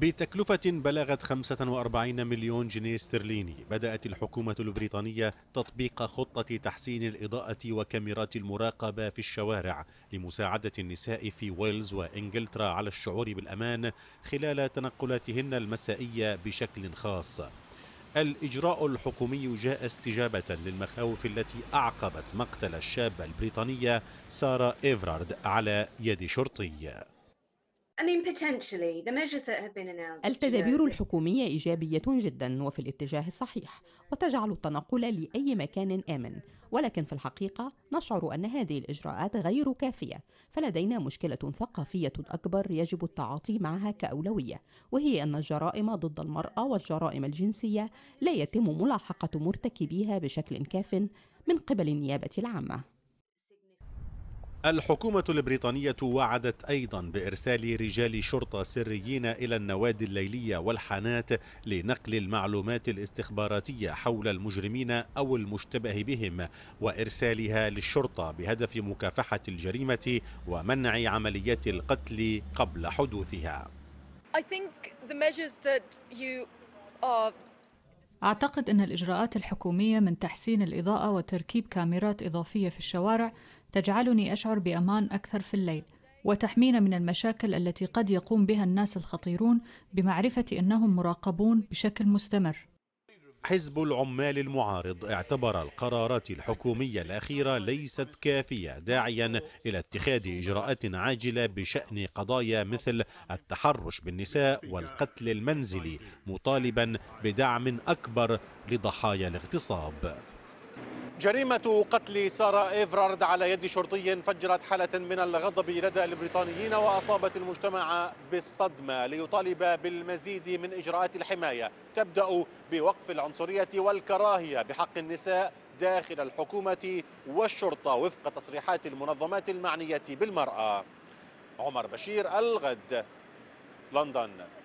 بتكلفة بلغت 45 مليون جنيه استرليني بدأت الحكومة البريطانية تطبيق خطة تحسين الإضاءة وكاميرات المراقبة في الشوارع لمساعدة النساء في ويلز وإنجلترا على الشعور بالأمان خلال تنقلاتهن المسائية بشكل خاص الإجراء الحكومي جاء استجابة للمخاوف التي أعقبت مقتل الشابة البريطانية سارة إيفرارد على يد شرطي التدابير الحكومية إيجابية جدا وفي الاتجاه الصحيح وتجعل التنقل لأي مكان آمن ولكن في الحقيقة نشعر أن هذه الإجراءات غير كافية فلدينا مشكلة ثقافية أكبر يجب التعاطي معها كأولوية وهي أن الجرائم ضد المرأة والجرائم الجنسية لا يتم ملاحقة مرتكبيها بشكل كاف من قبل النيابة العامة الحكومة البريطانية وعدت أيضا بإرسال رجال شرطة سريين إلى النوادي الليلية والحانات لنقل المعلومات الاستخباراتية حول المجرمين أو المشتبه بهم وإرسالها للشرطة بهدف مكافحة الجريمة ومنع عمليات القتل قبل حدوثها. أعتقد أن الإجراءات الحكومية من تحسين الإضاءة وتركيب كاميرات إضافية في الشوارع تجعلني أشعر بأمان أكثر في الليل وتحمينا من المشاكل التي قد يقوم بها الناس الخطيرون بمعرفة أنهم مراقبون بشكل مستمر حزب العمال المعارض اعتبر القرارات الحكومية الأخيرة ليست كافية داعيا إلى اتخاذ إجراءات عاجلة بشأن قضايا مثل التحرش بالنساء والقتل المنزلي مطالبا بدعم أكبر لضحايا الاغتصاب جريمة قتل سارة إيفرارد على يد شرطي فجرت حالة من الغضب لدى البريطانيين وأصابت المجتمع بالصدمة ليطالب بالمزيد من إجراءات الحماية تبدأ بوقف العنصرية والكراهية بحق النساء داخل الحكومة والشرطة وفق تصريحات المنظمات المعنية بالمرأة عمر بشير الغد لندن